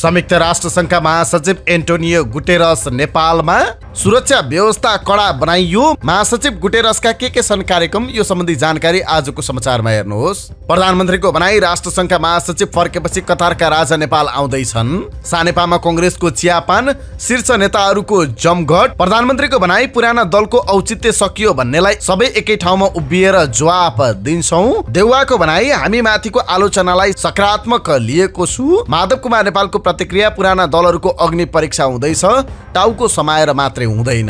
संयुक्त राष्ट्र संघका महासचिव एन्टोनियो गुटेरस नेपालमा सुरक्षा व्यवस्था कडा बनाइयो महासचिव गुटेरसका के के छन् कार्यक्रम यो सम्बन्धी जानकारी आजको समाचारमा हेर्नुहोस् प्रधानमन्त्रीको भनाई राष्ट्र संघका महासचिव फर्केपछि कतारका राजा नेपाल आउँदैछन् सानेपामा कङ्ग्रेसको चियापान शीर्ष नेताहरूको जमघट प्रधानमन्त्रीको भनाई पुराना दलको औचित्य सकियो भन्नेलाई सबै एकै ठाउँमा उभिएर जवाफ दिन्छौ देउवाको भनाई हामी माथिको आलोचनालाई सकारात्मक लिएको छु माधव कुमार नेपालको प्रतिक्रिया पुराना दलहरूको अग्नि परीक्षा हुँदैछ टाउको समाएर मात्रै हुँदैन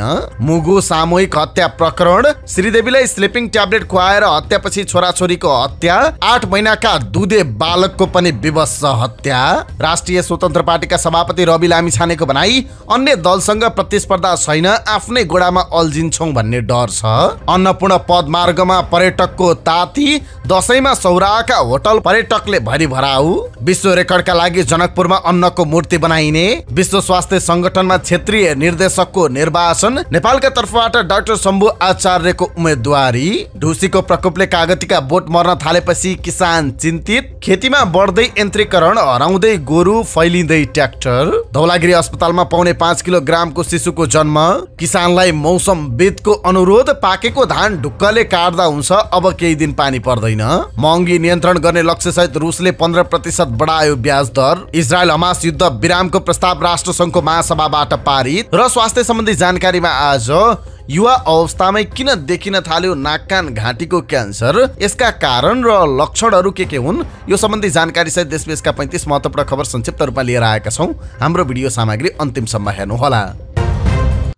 मुगु सामूहिक हत्या प्रकरण श्रीदेवीलाई स्लिपिङ ट्याब्लेट खुवाएर हत्यापछि छोराछोरीको हत्या आठ महिनाका दुधे बालकको पनि विवश हत्या राष्ट्रिय स्वतन्त्र पार्टीका सभापति रवि लामी छानेको भनाई अन्य दलसँग प्रतिस्पर्धा छैन आफ्नै गोडामा अल्झिन्छौँ भन्ने डर छ अन्नपूर्ण पदमार्गमा पर्यटकको ताती दसैँमा सौराका होटल पर्यटकले भरिभराउ विश्व रेकर्डका लागि जनकपुरमा अन्न सिंहको मूर्ति बनाइने विश्व स्वास्थ्य संगठनमा क्षेत्रीय निर्देशकको निर्वाचन नेपालका तर्फबाट डाक्टर शम्भु आचार्यको उम्मेद्वारी ढुसीको प्रकोपले कागतीका बोट मर्न थालेपछि किसान चिन्तित खेतीमा बढ्दै यन्त्रीकरण हराउँदै गोरु फैलिँदै ट्र्याक्टर धौलागिरी अस्पतालमा पाउने पाँच किलोग्रामको शिशुको जन्म किसानलाई मौसम वेदको अनुरोध पाकेको धान ढुक्कले काट्दा हुन्छ अब केही दिन पानी पर्दैन महँगी नियन्त्रण गर्ने लक्ष्य सहित रुसले पन्ध्र प्रतिशत बढायो ब्याज दर इजरायल हमास युद्ध विरामको प्रस्ताव राष्ट्र संघको महासभाबाट पारित र स्वास्थ्य सम्बन्धी जानकारीमा आज युवा अवस्थामै किन देखिन थाल्यो नाक कान घाँटीको क्यान्सर यसका कारण र लक्षणहरू के के हुन् यो सम्बन्धी जानकारी सहित देशविदेशका पैँतिस महत्त्वपूर्ण खबर संक्षिप्त रूपमा लिएर आएका छौँ हाम्रो भिडियो सामग्री अन्तिमसम्म हेर्नुहोला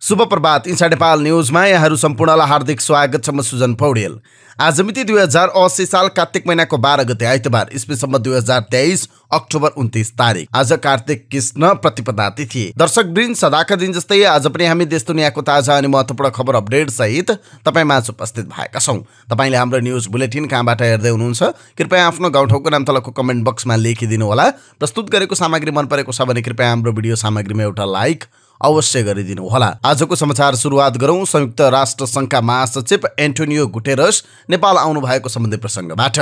शुभ प्रभात इन्सा नेपाल न्युजमा यहाँहरू सम्पूर्णलाई हार्दिक स्वागत छ म सुजन पौडेल आज मिति दुई हजार असी साल कार्तिक महिनाको बाह्र गते आइतबार इस्वीसम्म दुई हजार तेइस अक्टोबर उन्तिस तारिक आज कार्तिक कृष्ण प्रतिपदा तिथि दर्शक दिन सदाका दिन जस्तै आज पनि हामी देश दुनियाँको ताजा अनि महत्त्वपूर्ण खबर अपडेट सहित तपाईँ माझ उपस्थित भएका छौँ तपाईँले हाम्रो न्युज बुलेटिन कहाँबाट हेर्दै हुनुहुन्छ कृपया आफ्नो गाउँठाउँको नाम तलको कमेन्ट बक्समा लेखिदिनु होला प्रस्तुत गरेको सामग्री मन परेको छ भने कृपया हाम्रो भिडियो सामग्रीमा एउटा लाइक अवश्य गरिदिनु होला आजको समाचार सुरुवात गरौँ संयुक्त राष्ट्र संघका महासचिव एन्टोनियो गुटेरस नेपाल आउनु भएको सम्बन्धी प्रसङ्गबाट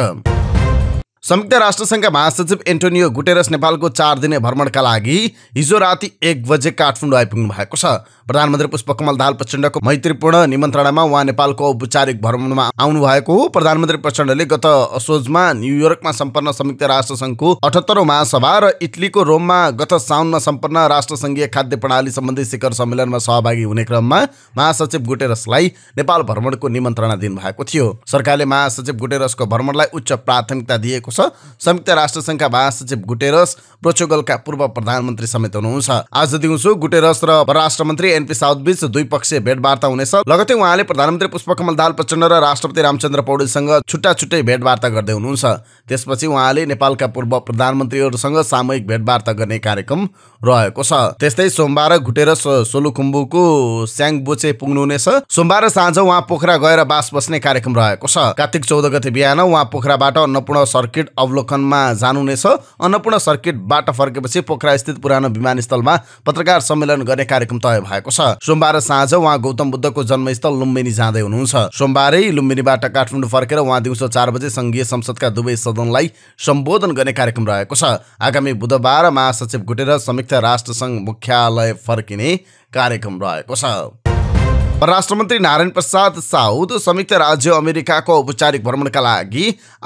संयुक्त राष्ट्रसङ्घका महासचिव एन्टोनियो गुटेरस नेपालको चार दिने भ्रमणका लागि हिजो राति एक बजे काठमाडौँ आइपुग्नु भएको छ प्रधानमन्त्री पुष्पकमल दाल प्रचण्डको मैत्रीपूर्ण निमन्त्रणामा उहाँ नेपालको औपचारिक भ्रमणमा आउनु भएको हो प्रधानमन्त्री प्रचण्डले गत असोजमा न्युयोर्कमा सम्पन्न संयुक्त राष्ट्र संघको अठहत्तरौँ महासभा र इटलीको रोममा गत साउनमा सम्पन्न राष्ट्रसङ्घीय खाद्य प्रणाली सम्बन्धी शिखर सम्मेलनमा सहभागी हुने क्रममा महासचिव गुटेरसलाई नेपाल भ्रमणको निमन्त्रणा दिनुभएको थियो सरकारले महासचिव गुटेरसको भ्रमणलाई उच्च प्राथमिकता दिएको छ संयुक्त राष्ट्र संघका महासचिव गुटेरस पोर्चुगलका पूर्व प्रधानमन्त्री समेत हुनुहुन्छ आज दिउँसो गुटेरस र परराष्ट्र मन्त्री एनपी साउथ दुई द्विपक्षीय भेटवार्ता हुनेछ लगतै उहाँले प्रधानमन्त्री पुष्पकमल दाल प्रचण्ड र राष्ट्रपति रामचन्द्र पौडेलसँग छुट्टा छुट्टै भेटवार्ता गर्दै हुनुहुन्छ त्यसपछि उहाँले नेपालका पूर्व प्रधानमन्त्रीहरूसँग सामूहिक भेटवार्ता गर्ने कार्यक्रम रहेको छ त्यस्तै सोमबार घुटेर सोलुखुम्बुको स्याङबोचे पुग्नुहुनेछ सोमबार साँझ उहाँ पोखरा गएर बास बस्ने कार्यक्रम रहेको छ कार्तिक चौध गते बिहान उहाँ पोखराबाट अन्नपूर्ण सर्किट अवलोकनमा जानुहुनेछ अन्नपूर्ण सर्किटबाट फर्केपछि पोखरा स्थित पुरानो विमानस्थलमा पत्रकार सम्मेलन गर्ने कार्यक्रम तय भएको भएको छ सोमबार साँझ उहाँ गौतम बुद्धको जन्मस्थल लुम्बिनी जाँदै हुनुहुन्छ सोमबारै लुम्बिनीबाट काठमाडौँ फर्केर उहाँ दिउँसो चार बजे संघीय संसदका दुवै सदनलाई सम्बोधन गर्ने कार्यक्रम रहेको छ आगामी बुधबार महासचिव गुटेर संयुक्त राष्ट्र राष्ट्रसङ्घ मुख्यालय फर्किने कार्यक्रम रहेको छ परराष्ट्र मन्त्री नारायण प्रसाद साउद संयुक्त राज्य अमेरिकाको औपचारिक भ्रमणका लागि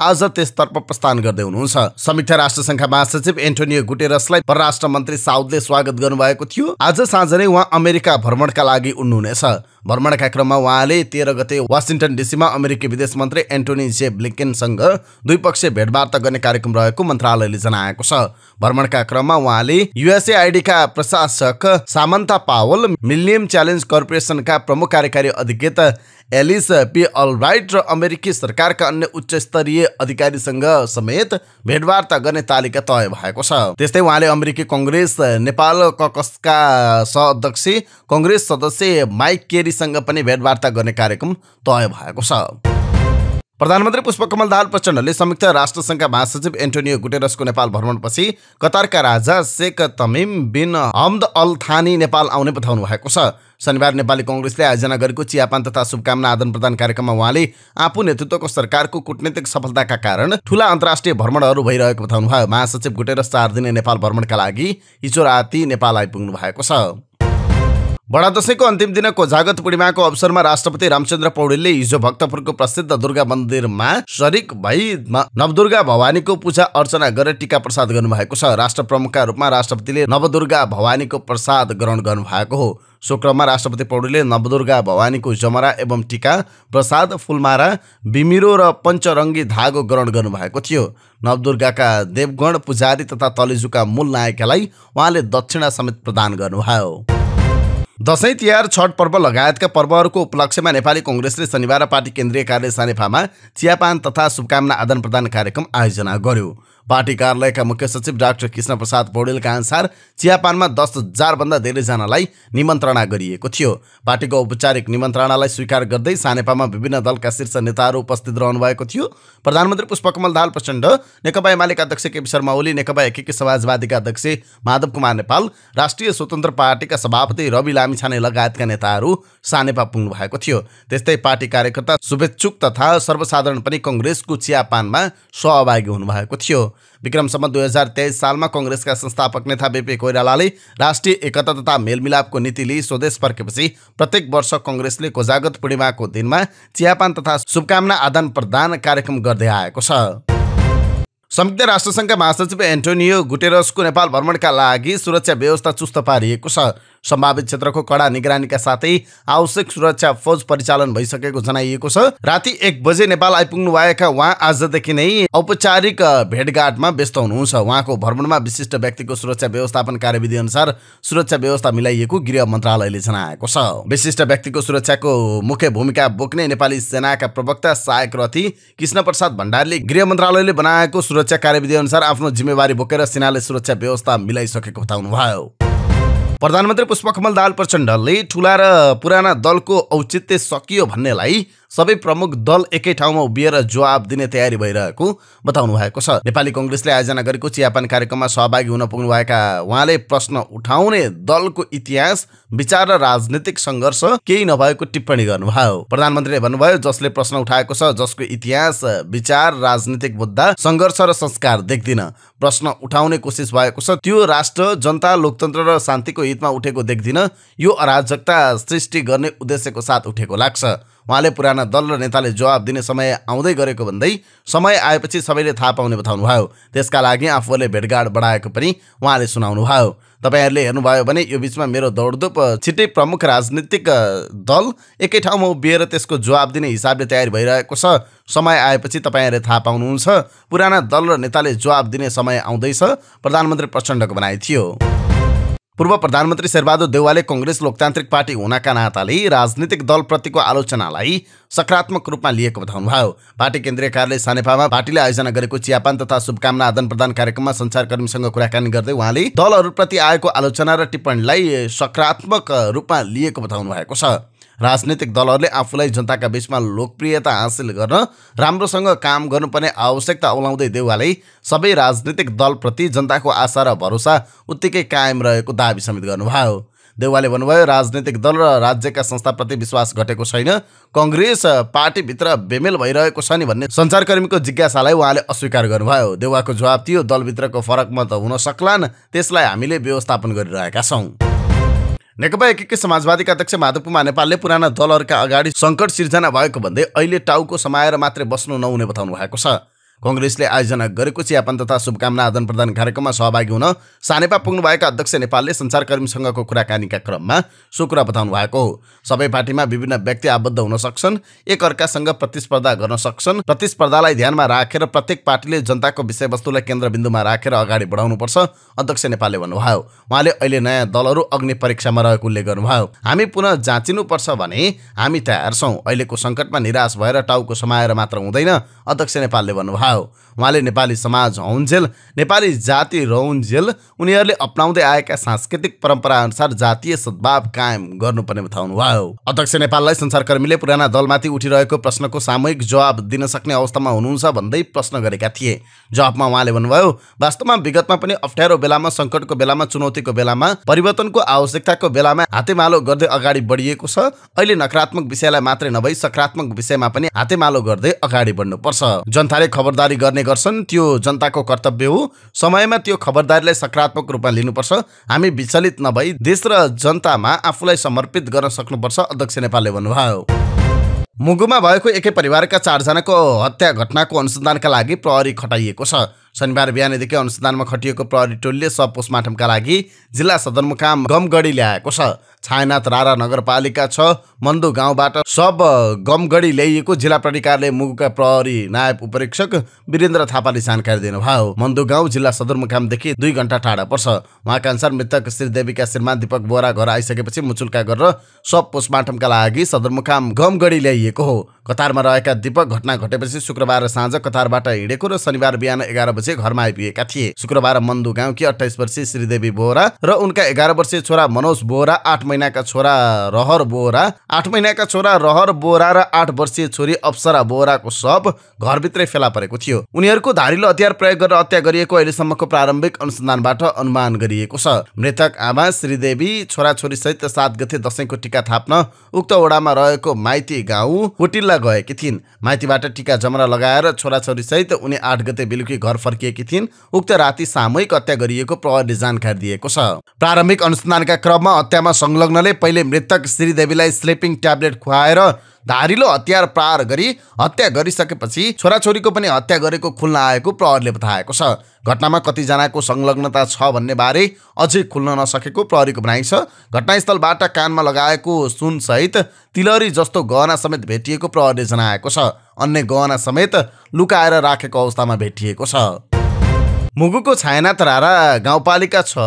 आज त्यसतर्फ प्रस्थान गर्दै हुनुहुन्छ संयुक्त राष्ट्र संघका महासचिव एन्टोनियो गुटेरसलाई परराष्ट्र मन्त्री साउदले स्वागत गर्नुभएको थियो आज साँझ नै उहाँ अमेरिका भ्रमणका लागि उड्नुहुनेछ भ्रमणका क्रममा उहाँले तेह्र गते वासिङटन डिसीमा अमेरिकी विदेश मन्त्री एन्टोनी जे ब्लिकेनसँग द्विपक्षीय भेटवार्ता गर्ने कार्यक्रम रहेको मन्त्रालयले जनाएको छ भ्रमणका क्रममा उहाँले युएसए आइडीका प्रशासक सामन्ता पावल मिलिनियम च्यालेन्ज कर्पोरेसनका प्रमुख कार्यकारी अधिकृत एलिस पी अल्ब्राइट र अमेरिकी सरकारका अन्य उच्च स्तरीय अधिकारीसँग समेत भेटवार्ता गर्ने तालिका तय भएको छ त्यस्तै उहाँले अमेरिकी कङ्ग्रेस नेपाल ककसका सहअध्यक्ष कङ्ग्रेस सदस्य माइक केरीसँग पनि भेटवार्ता गर्ने कार्यक्रम तय भएको छ प्रधानमन्त्री पुष्पकमल दाहाल प्रचण्डले संयुक्त राष्ट्रसङ्घका महासचिव एन्टोनियो गुटेरसको नेपाल भ्रमणपछि कतारका राजा शेख तमिम बिन हम्द अल थानी नेपाल आउने बताउनु भएको छ शनिबार नेपाली कङ्ग्रेसले आयोजना गरेको चियापान तथा शुभकामना आदान प्रदान कार्यक्रममा उहाँले आफू नेतृत्वको सरकारको कुटनीतिक सफलताका कारण ठुला अन्तर्राष्ट्रिय भ्रमणहरू भइरहेको बताउनुभयो महासचिव गुटेरस चार दिने नेपाल भ्रमणका लागि हिजो राति नेपाल आइपुग्नु भएको छ बडा अन्तिम दिनको जागत पूर्णिमाको अवसरमा राष्ट्रपति रामचन्द्र पौडेलले हिजो भक्तपुरको प्रसिद्ध दुर्गा मन्दिरमा शरीक भई नवदुर्गा भवानीको पूजा अर्चना गरेर टिका प्रसाद गर्नुभएको छ राष्ट्र प्रमुखका रूपमा राष्ट्रपतिले नवदुर्गा भवानीको प्रसाद ग्रहण गर्नुभएको हो शुक्रमा राष्ट्रपति पौडेलले नवदुर्गा भवानीको जमरा एवं टिका प्रसाद फुलमारा बिमिरो र पञ्चरङ्गी धागो ग्रहण गर्नुभएको थियो नवदुर्गाका देवगण पुजारी तथा तलेजुका मूल नायकलाई उहाँले दक्षिणा समेत प्रदान गर्नुभयो दसैँ तिहार छठ पर्व लगायतका पर्वहरूको उपलक्ष्यमा नेपाली कङ्ग्रेसले शनिबार पार्टी केन्द्रीय कार्य सानेफामा चियापान तथा शुभकामना आदान प्रदान कार्यक्रम आयोजना गर्यो पार्टी कार्यालयका मुख्य सचिव डाक्टर कृष्ण प्रसाद पौडेलका अनुसार चियापानमा दस हजारभन्दा धेरैजनालाई निमन्त्रणा गरिएको थियो पार्टीको औपचारिक निमन्त्रणालाई स्वीकार गर्दै सानेपामा विभिन्न दलका शीर्ष नेताहरू उपस्थित रहनुभएको थियो प्रधानमन्त्री पुष्पकमल दाल प्रचण्ड नेकपा एमालेका अध्यक्ष केपी शर्मा ओली नेकपा एकीकृत समाजवादीका अध्यक्ष माधव कुमार नेपाल राष्ट्रिय स्वतन्त्र पार्टीका सभापति रवि लामिछाने लगायतका नेताहरू सानेपा पुग्नु भएको थियो त्यस्तै पार्टी कार्यकर्ता शुभेच्छुक तथा सर्वसाधारण पनि कङ्ग्रेसको चियापानमा सहभागी हुनुभएको थियो विक्रमसम्म दुई हजार तेइस सालमा कङ्ग्रेसका संस्थापक नेता बेपी कोइरालाले राष्ट्रिय एकता तथा मेलमिलापको नीति लिई स्वदेश फर्केपछि प्रत्येक वर्ष कङ्ग्रेसले कोजागत पूर्णिमाको दिनमा चियापान तथा शुभकामना आदान प्रदान कार्यक्रम गर्दै आएको छ संयुक्त राष्ट्रसङ्घका महासचिव एन्टोनियो गुटेरसको नेपाल भ्रमणका लागि सुरक्षा व्यवस्था चुस्त पारिएको छ सम्भावित क्षेत्रको कडा निगरानीका साथै आवश्यक सुरक्षा फौज परिचालन भइसकेको जनाइएको छ राति एक बजे नेपाल आइपुग्नु भएका उहाँ आजदेखि नै औपचारिक भेटघाटमा व्यस्त हुनुहुन्छ उहाँको भ्रमणमा विशिष्ट व्यक्तिको सुरक्षा व्यवस्थापन कार्यविधि अनुसार सुरक्षा व्यवस्था मिलाइएको गृह मन्त्रालयले जनाएको छ विशिष्ट व्यक्तिको सुरक्षाको मुख्य भूमिका बोक्ने नेपाली सेनाका प्रवक्ता सहायक रथी कृष्ण प्रसाद भण्डारीले गृह मन्त्रालयले बनाएको सुरक्षा कार्यविधि अनुसार आफ्नो जिम्मेवारी बोकेर सेनाले सुरक्षा व्यवस्था मिलाइसकेको बताउनुभयो प्रधानमन्त्री पुष्पकमल दाल प्रचण्डले ठुला र पुराना दलको औचित्य सकियो भन्नेलाई सबै प्रमुख दल एकै ठाउँमा उभिएर जवाब दिने तयारी भइरहेको बताउनु भएको छ नेपाली कङ्ग्रेसले आयोजना गरेको चियापान कार्यक्रममा सहभागी हुन पुग्नुभएका उहाँले प्रश्न उठाउने दलको इतिहास विचार र राजनीतिक सङ्घर्ष केही नभएको टिप्पणी गर्नुभयो प्रधानमन्त्रीले भन्नुभयो जसले प्रश्न उठाएको छ जसको इतिहास विचार राजनीतिक मुद्दा सङ्घर्ष र संस्कार देख्दिन प्रश्न उठाउने कोसिस भएको छ त्यो राष्ट्र जनता लोकतन्त्र र शान्तिको हितमा उठेको देख्दिन यो अराजकता सृष्टि गर्ने उद्देश्यको साथ उठेको लाग्छ उहाँले पुराना दल र नेताले जवाब दिने समय आउँदै गरेको भन्दै समय आएपछि सबैले थाहा पाउने भयो त्यसका लागि आफूहरूले भेटघाट बढाएको पनि उहाँले सुनाउनु सुनाउनुभयो तपाईँहरूले हेर्नुभयो भने यो बिचमा मेरो दौडधुप छिट्टै प्रमुख राजनीतिक दल एकै ठाउँमा उभिएर त्यसको जवाब दिने हिसाबले तयारी भइरहेको छ समय आएपछि तपाईँहरूले थाहा पाउनुहुन्छ पुराना दल र नेताले जवाब दिने समय आउँदैछ प्रधानमन्त्री प्रचण्डको भनाइ थियो पूर्व प्रधानमन्त्री शेरबहादुर देवालले कङ्ग्रेस लोकतान्त्रिक पार्टी हुनाका नाताले राजनीतिक दलप्रतिको आलोचनालाई सकारात्मक रूपमा लिएको बताउनुभयो पार्टी केन्द्रीय कार्यालय सानेपामा पार्टीले आयोजना गरेको चियापान तथा शुभकामना आदान प्रदान कार्यक्रममा संसारकर्मीसँग कुराकानी गर्दै उहाँले दलहरूप्रति आएको आलोचना र टिप्पणीलाई सकारात्मक रूपमा लिएको बताउनु भएको छ राजनीतिक दलहरूले आफूलाई जनताका बिचमा लोकप्रियता हासिल गर्न राम्रोसँग काम गर्नुपर्ने आवश्यकता औलाउँदै देउवाले सबै राजनीतिक दलप्रति जनताको आशा र भरोसा उत्तिकै कायम रहेको दावी समेत गर्नुभयो देउवाले भन्नुभयो राजनैतिक दल र राज्यका संस्थाप्रति विश्वास घटेको छैन कङ्ग्रेस पार्टीभित्र बेमेल भइरहेको छ नि भन्ने सञ्चारकर्मीको जिज्ञासालाई उहाँले अस्वीकार गर्नुभयो देउवाको जवाब थियो दलभित्रको फरक मत हुन सक्लान् त्यसलाई हामीले व्यवस्थापन गरिरहेका छौँ नेकपा एकीकृत समाजवादीका अध्यक्ष माधव कुमार नेपालले पुराना दलहरूका अगाडि सङ्कट सिर्जना भएको भन्दै अहिले टाउको समाएर मात्रै बस्नु नहुने बताउनु भएको छ कङ्ग्रेसले आयोजना गरेको चियापन तथा शुभकामना आदान प्रदान कार्यक्रममा सहभागी हुन सानेपा पुग्नुभएका अध्यक्ष नेपालले सञ्चारकर्मीसँगको कुराकानीका क्रममा सो कुरा बताउनु भएको हो सबै पार्टीमा विभिन्न व्यक्ति आबद्ध हुन सक्छन् एकअर्कासँग प्रतिस्पर्धा गर्न सक्छन् प्रतिस्पर्धालाई ध्यानमा राखेर प्रत्येक पार्टीले जनताको विषयवस्तुलाई केन्द्रबिन्दुमा राखेर अगाडि बढाउनुपर्छ अध्यक्ष नेपालले भन्नुभयो उहाँले अहिले नयाँ दलहरू अग्नि परीक्षामा रहेको उल्लेख गर्नुभयो हामी पुनः जाँचिनुपर्छ भने हामी तयार छौँ अहिलेको सङ्कटमा निराश भएर टाउको समाएर मात्र हुँदैन अध्यक्ष नेपालले भन्नुभयो उठायो उहाँले नेपाली समाज हौन्जेल नेपाली जाति रहन्जेल उनीहरूले अप्नाउँदै आएका सांस्कृतिक परम्परा अनुसार जातीय सद्भाव कायम गर्नुपर्ने बताउनुभयो अध्यक्ष नेपाललाई संसारकर्मीले पुराना दलमाथि उठिरहेको प्रश्नको सामूहिक जवाब दिन सक्ने अवस्थामा हुनुहुन्छ भन्दै प्रश्न गरेका थिए जवाबमा उहाँले भन्नुभयो वास्तवमा विगतमा पनि अप्ठ्यारो बेलामा सङ्कटको बेलामा चुनौतीको बेलामा परिवर्तनको आवश्यकताको बेलामा हातेमालो गर्दै अगाडि बढिएको छ अहिले नकारात्मक विषयलाई मात्रै नभई सकारात्मक विषयमा पनि हातेमालो गर्दै अगाडि बढ्नुपर्छ जनताले खबर खबरदारी गर्ने गर्छन् त्यो जनताको कर्तव्य हो समयमा त्यो खबरदारीलाई सकारात्मक रूपमा लिनुपर्छ हामी विचलित नभई देश र जनतामा आफूलाई समर्पित गर्न सक्नुपर्छ अध्यक्ष नेपालले भन्नुभयो मुगुमा भएको एकै परिवारका चारजनाको हत्या घटनाको अनुसन्धानका लागि प्रहरी खटाइएको छ शनिबार बिहानदेखि अनुसन्धानमा खटिएको प्रहरी टोलीले सब पोस्टमार्टमका लागि जिल्ला सदरमुकाम गमगढी ल्याएको छ छायानाथ रारा नगरपालिका छ मन्दु गाउँबाट सब गमगढी ल्याइएको जिल्ला प्राधिकारले मुगुका प्रहरी नायब उपरीक्षक वीरेन्द्र थापाले जानकारी दिनुभयो मन्दु गाउँ जिल्ला सदरमुकामदेखि दुई घन्टा टाढा पर्छ उहाँका अनुसार मृतक श्री देवीका श्रीमान दीपक बोरा घर आइसकेपछि मुचुल्का गरेर सब पोस्टमार्टमका लागि सदरमुकाम गमगढी ल्याइएको हो कतारमा रहेका दीपक घटना घटेपछि शुक्रबार साँझ कतारबाट हिँडेको र शनिबार बिहान एघार बजी बजे घरमा आइपुगेका थिए शुक्रबार मन्दु गाउँकी अठाइस वर्षीय श्रीदेवी बोहरा र उनका एघार वर्षीय छोरा मनोज बोहरा आठ महिनाका छोरा रहर बोहरा आठ महिनाका छोरा रहर बोहरा र आठ वर्षीय छोरी अप्सरा बोहराको सब घरभित्रै फेला परेको थियो उनीहरूको धारिलो हतियार प्रयोग गरेर हत्या गरिएको अहिलेसम्मको प्रारम्भिक अनुसन्धानबाट अनुमान गरिएको छ मृतक आमा श्रीदेवी छोरा छोरी सहित सात गते दसैँको टिका थाप्न उक्त वडामा रहेको माइती गाउँ होटिल्ला गएकी थिइन् माइतीबाट टिका जमरा लगाएर छोरा छोरी सहित उनी आठ गते बेलुकी घर फर्क फर्किएकी थिइन् उक्त राति सामूहिक हत्या गरिएको प्रहरले जानकारी दिएको छ प्रारम्भिक अनुसन्धानका क्रममा हत्यामा संलग्नले पहिले मृतक श्रीदेवीलाई स्लिपिङ ट्याब्लेट खुवाएर धारिलो हतियार प्रहार गरी हत्या गरिसकेपछि छोराछोरीको पनि हत्या गरेको खुल्न आएको प्रहरले बताएको छ घटनामा कतिजनाको संलग्नता छ भन्ने बारे अझै खुल्न नसकेको प्रहरीको भनाइ छ घटनास्थलबाट कानमा लगाएको सुनसहित तिलहरी जस्तो गहना समेत भेटिएको प्रहरले जनाएको छ अन्य गहना समेत लुकाएर राखेको अवस्थामा भेटिएको छ मुगुको छायाना तरारा गाउँपालिका छ